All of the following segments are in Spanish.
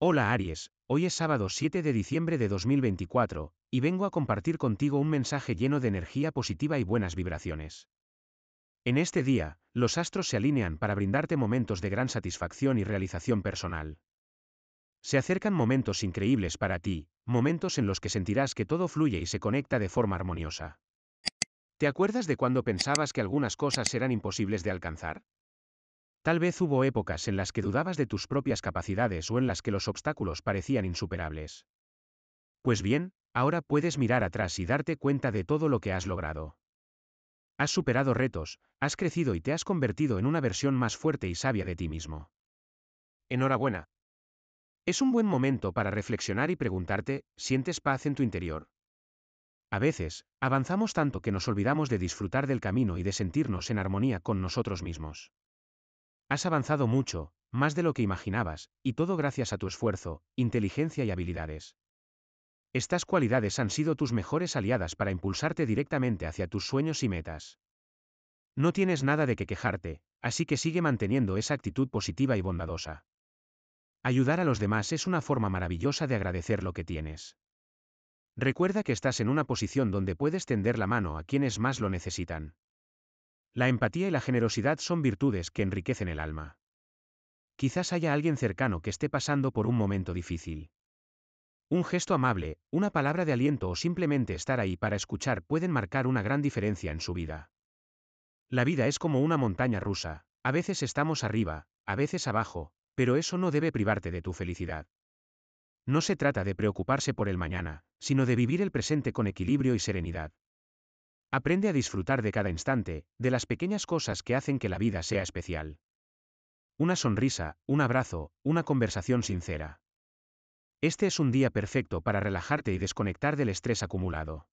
Hola Aries, hoy es sábado 7 de diciembre de 2024, y vengo a compartir contigo un mensaje lleno de energía positiva y buenas vibraciones. En este día, los astros se alinean para brindarte momentos de gran satisfacción y realización personal. Se acercan momentos increíbles para ti, momentos en los que sentirás que todo fluye y se conecta de forma armoniosa. ¿Te acuerdas de cuando pensabas que algunas cosas eran imposibles de alcanzar? Tal vez hubo épocas en las que dudabas de tus propias capacidades o en las que los obstáculos parecían insuperables. Pues bien, ahora puedes mirar atrás y darte cuenta de todo lo que has logrado. Has superado retos, has crecido y te has convertido en una versión más fuerte y sabia de ti mismo. Enhorabuena. Es un buen momento para reflexionar y preguntarte, ¿sientes paz en tu interior? A veces, avanzamos tanto que nos olvidamos de disfrutar del camino y de sentirnos en armonía con nosotros mismos. Has avanzado mucho, más de lo que imaginabas, y todo gracias a tu esfuerzo, inteligencia y habilidades. Estas cualidades han sido tus mejores aliadas para impulsarte directamente hacia tus sueños y metas. No tienes nada de qué quejarte, así que sigue manteniendo esa actitud positiva y bondadosa. Ayudar a los demás es una forma maravillosa de agradecer lo que tienes. Recuerda que estás en una posición donde puedes tender la mano a quienes más lo necesitan. La empatía y la generosidad son virtudes que enriquecen el alma. Quizás haya alguien cercano que esté pasando por un momento difícil. Un gesto amable, una palabra de aliento o simplemente estar ahí para escuchar pueden marcar una gran diferencia en su vida. La vida es como una montaña rusa, a veces estamos arriba, a veces abajo, pero eso no debe privarte de tu felicidad. No se trata de preocuparse por el mañana, sino de vivir el presente con equilibrio y serenidad, Aprende a disfrutar de cada instante, de las pequeñas cosas que hacen que la vida sea especial. Una sonrisa, un abrazo, una conversación sincera. Este es un día perfecto para relajarte y desconectar del estrés acumulado.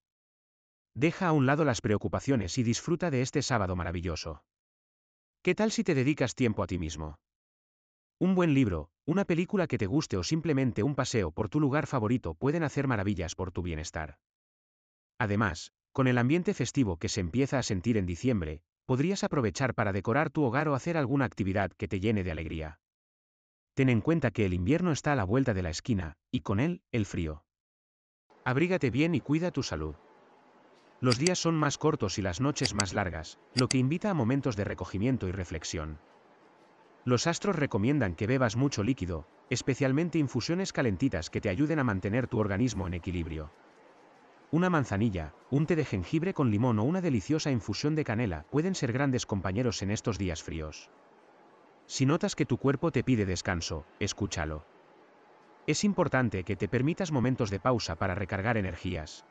Deja a un lado las preocupaciones y disfruta de este sábado maravilloso. ¿Qué tal si te dedicas tiempo a ti mismo? Un buen libro, una película que te guste o simplemente un paseo por tu lugar favorito pueden hacer maravillas por tu bienestar. Además, con el ambiente festivo que se empieza a sentir en diciembre, podrías aprovechar para decorar tu hogar o hacer alguna actividad que te llene de alegría. Ten en cuenta que el invierno está a la vuelta de la esquina, y con él, el frío. Abrígate bien y cuida tu salud. Los días son más cortos y las noches más largas, lo que invita a momentos de recogimiento y reflexión. Los astros recomiendan que bebas mucho líquido, especialmente infusiones calentitas que te ayuden a mantener tu organismo en equilibrio. Una manzanilla, un té de jengibre con limón o una deliciosa infusión de canela pueden ser grandes compañeros en estos días fríos. Si notas que tu cuerpo te pide descanso, escúchalo. Es importante que te permitas momentos de pausa para recargar energías.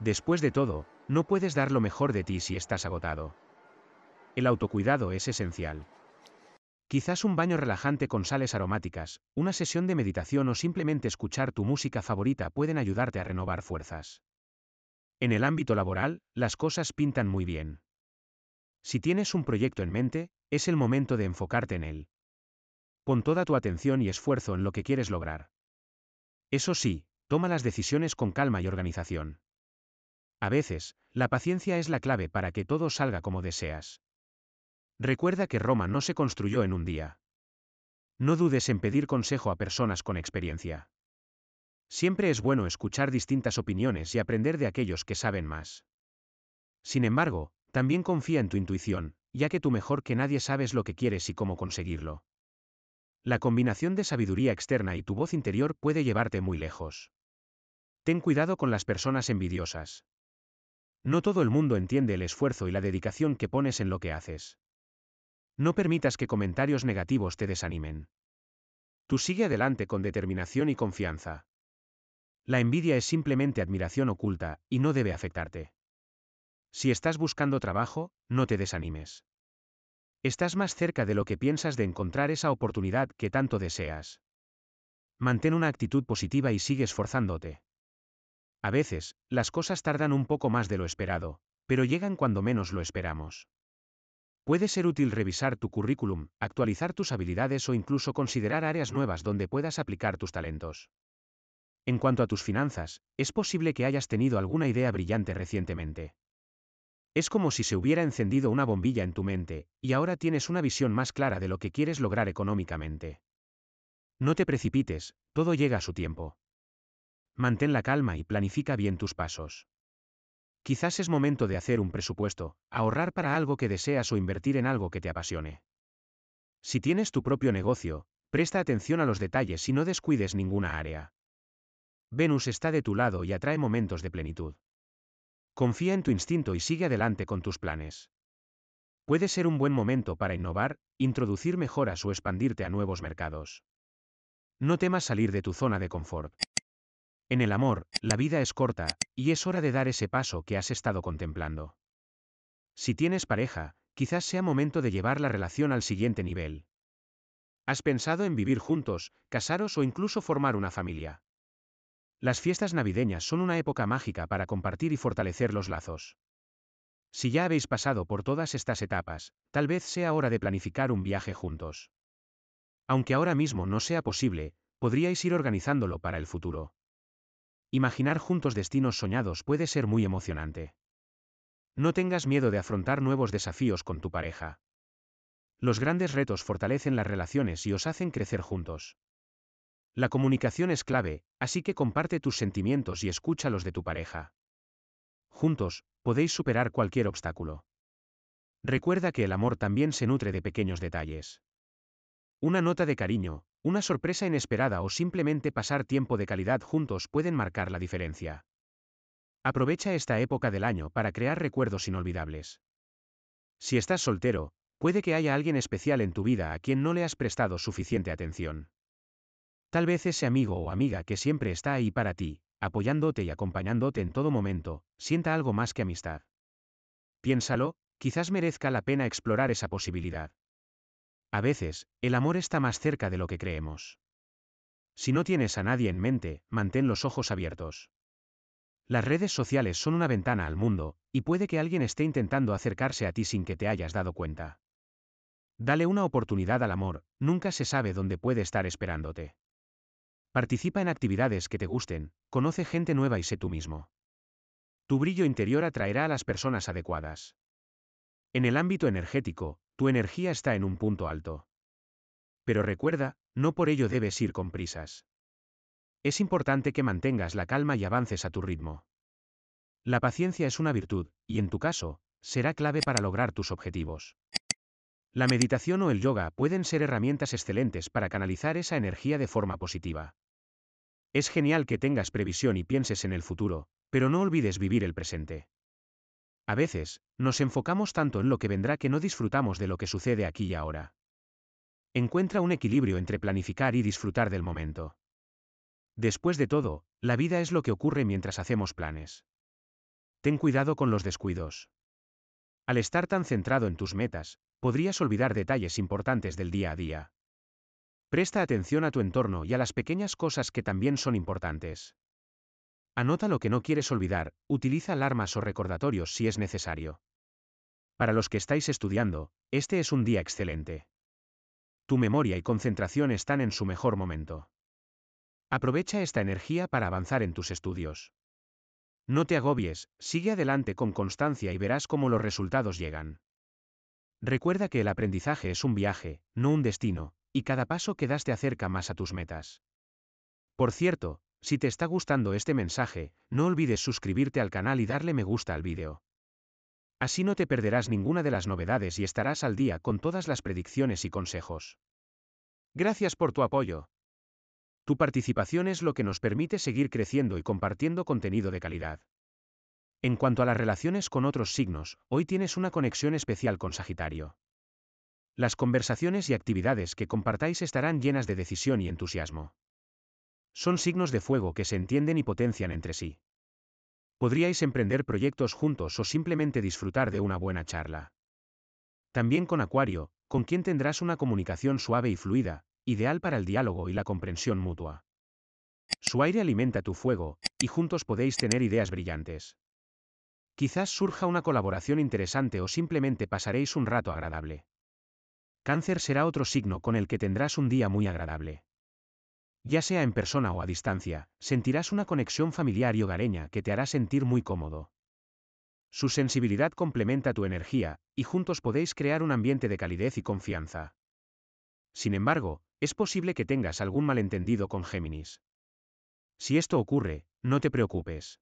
Después de todo, no puedes dar lo mejor de ti si estás agotado. El autocuidado es esencial. Quizás un baño relajante con sales aromáticas, una sesión de meditación o simplemente escuchar tu música favorita pueden ayudarte a renovar fuerzas. En el ámbito laboral, las cosas pintan muy bien. Si tienes un proyecto en mente, es el momento de enfocarte en él. Pon toda tu atención y esfuerzo en lo que quieres lograr. Eso sí, toma las decisiones con calma y organización. A veces, la paciencia es la clave para que todo salga como deseas. Recuerda que Roma no se construyó en un día. No dudes en pedir consejo a personas con experiencia. Siempre es bueno escuchar distintas opiniones y aprender de aquellos que saben más. Sin embargo, también confía en tu intuición, ya que tú mejor que nadie sabes lo que quieres y cómo conseguirlo. La combinación de sabiduría externa y tu voz interior puede llevarte muy lejos. Ten cuidado con las personas envidiosas. No todo el mundo entiende el esfuerzo y la dedicación que pones en lo que haces. No permitas que comentarios negativos te desanimen. Tú sigue adelante con determinación y confianza. La envidia es simplemente admiración oculta, y no debe afectarte. Si estás buscando trabajo, no te desanimes. Estás más cerca de lo que piensas de encontrar esa oportunidad que tanto deseas. Mantén una actitud positiva y sigue esforzándote. A veces, las cosas tardan un poco más de lo esperado, pero llegan cuando menos lo esperamos. Puede ser útil revisar tu currículum, actualizar tus habilidades o incluso considerar áreas nuevas donde puedas aplicar tus talentos. En cuanto a tus finanzas, es posible que hayas tenido alguna idea brillante recientemente. Es como si se hubiera encendido una bombilla en tu mente, y ahora tienes una visión más clara de lo que quieres lograr económicamente. No te precipites, todo llega a su tiempo. Mantén la calma y planifica bien tus pasos. Quizás es momento de hacer un presupuesto, ahorrar para algo que deseas o invertir en algo que te apasione. Si tienes tu propio negocio, presta atención a los detalles y no descuides ninguna área. Venus está de tu lado y atrae momentos de plenitud. Confía en tu instinto y sigue adelante con tus planes. Puede ser un buen momento para innovar, introducir mejoras o expandirte a nuevos mercados. No temas salir de tu zona de confort. En el amor, la vida es corta, y es hora de dar ese paso que has estado contemplando. Si tienes pareja, quizás sea momento de llevar la relación al siguiente nivel. ¿Has pensado en vivir juntos, casaros o incluso formar una familia? Las fiestas navideñas son una época mágica para compartir y fortalecer los lazos. Si ya habéis pasado por todas estas etapas, tal vez sea hora de planificar un viaje juntos. Aunque ahora mismo no sea posible, podríais ir organizándolo para el futuro. Imaginar juntos destinos soñados puede ser muy emocionante. No tengas miedo de afrontar nuevos desafíos con tu pareja. Los grandes retos fortalecen las relaciones y os hacen crecer juntos. La comunicación es clave, así que comparte tus sentimientos y escucha los de tu pareja. Juntos, podéis superar cualquier obstáculo. Recuerda que el amor también se nutre de pequeños detalles. Una nota de cariño, una sorpresa inesperada o simplemente pasar tiempo de calidad juntos pueden marcar la diferencia. Aprovecha esta época del año para crear recuerdos inolvidables. Si estás soltero, puede que haya alguien especial en tu vida a quien no le has prestado suficiente atención. Tal vez ese amigo o amiga que siempre está ahí para ti, apoyándote y acompañándote en todo momento, sienta algo más que amistad. Piénsalo, quizás merezca la pena explorar esa posibilidad. A veces, el amor está más cerca de lo que creemos. Si no tienes a nadie en mente, mantén los ojos abiertos. Las redes sociales son una ventana al mundo, y puede que alguien esté intentando acercarse a ti sin que te hayas dado cuenta. Dale una oportunidad al amor, nunca se sabe dónde puede estar esperándote. Participa en actividades que te gusten, conoce gente nueva y sé tú mismo. Tu brillo interior atraerá a las personas adecuadas. En el ámbito energético, tu energía está en un punto alto. Pero recuerda, no por ello debes ir con prisas. Es importante que mantengas la calma y avances a tu ritmo. La paciencia es una virtud, y en tu caso, será clave para lograr tus objetivos. La meditación o el yoga pueden ser herramientas excelentes para canalizar esa energía de forma positiva. Es genial que tengas previsión y pienses en el futuro, pero no olvides vivir el presente. A veces, nos enfocamos tanto en lo que vendrá que no disfrutamos de lo que sucede aquí y ahora. Encuentra un equilibrio entre planificar y disfrutar del momento. Después de todo, la vida es lo que ocurre mientras hacemos planes. Ten cuidado con los descuidos. Al estar tan centrado en tus metas, podrías olvidar detalles importantes del día a día. Presta atención a tu entorno y a las pequeñas cosas que también son importantes. Anota lo que no quieres olvidar, utiliza alarmas o recordatorios si es necesario. Para los que estáis estudiando, este es un día excelente. Tu memoria y concentración están en su mejor momento. Aprovecha esta energía para avanzar en tus estudios. No te agobies, sigue adelante con constancia y verás cómo los resultados llegan. Recuerda que el aprendizaje es un viaje, no un destino, y cada paso que das te acerca más a tus metas. Por cierto, si te está gustando este mensaje, no olvides suscribirte al canal y darle me gusta al vídeo. Así no te perderás ninguna de las novedades y estarás al día con todas las predicciones y consejos. Gracias por tu apoyo. Tu participación es lo que nos permite seguir creciendo y compartiendo contenido de calidad. En cuanto a las relaciones con otros signos, hoy tienes una conexión especial con Sagitario. Las conversaciones y actividades que compartáis estarán llenas de decisión y entusiasmo. Son signos de fuego que se entienden y potencian entre sí. Podríais emprender proyectos juntos o simplemente disfrutar de una buena charla. También con Acuario, con quien tendrás una comunicación suave y fluida, ideal para el diálogo y la comprensión mutua. Su aire alimenta tu fuego, y juntos podéis tener ideas brillantes. Quizás surja una colaboración interesante o simplemente pasaréis un rato agradable. Cáncer será otro signo con el que tendrás un día muy agradable. Ya sea en persona o a distancia, sentirás una conexión familiar y hogareña que te hará sentir muy cómodo. Su sensibilidad complementa tu energía, y juntos podéis crear un ambiente de calidez y confianza. Sin embargo, es posible que tengas algún malentendido con Géminis. Si esto ocurre, no te preocupes.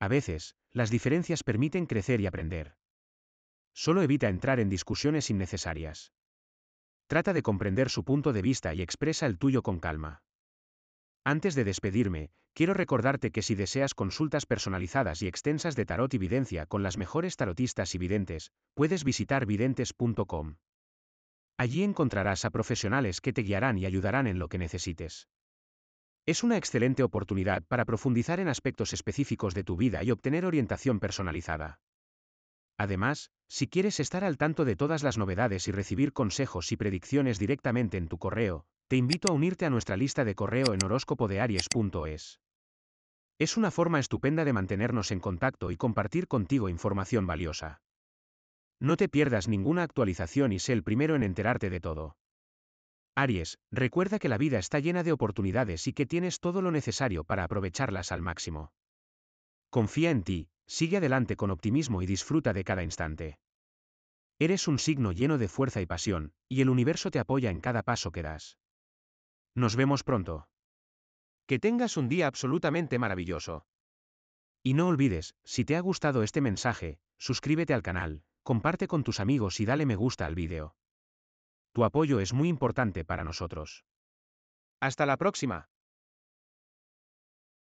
A veces, las diferencias permiten crecer y aprender. Solo evita entrar en discusiones innecesarias. Trata de comprender su punto de vista y expresa el tuyo con calma. Antes de despedirme, quiero recordarte que si deseas consultas personalizadas y extensas de tarot y videncia con las mejores tarotistas y videntes, puedes visitar videntes.com. Allí encontrarás a profesionales que te guiarán y ayudarán en lo que necesites. Es una excelente oportunidad para profundizar en aspectos específicos de tu vida y obtener orientación personalizada. Además, si quieres estar al tanto de todas las novedades y recibir consejos y predicciones directamente en tu correo, te invito a unirte a nuestra lista de correo en aries.es Es una forma estupenda de mantenernos en contacto y compartir contigo información valiosa. No te pierdas ninguna actualización y sé el primero en enterarte de todo. Aries, recuerda que la vida está llena de oportunidades y que tienes todo lo necesario para aprovecharlas al máximo. Confía en ti, sigue adelante con optimismo y disfruta de cada instante. Eres un signo lleno de fuerza y pasión, y el universo te apoya en cada paso que das. Nos vemos pronto. Que tengas un día absolutamente maravilloso. Y no olvides, si te ha gustado este mensaje, suscríbete al canal, comparte con tus amigos y dale me gusta al vídeo. Tu apoyo es muy importante para nosotros. Hasta la próxima.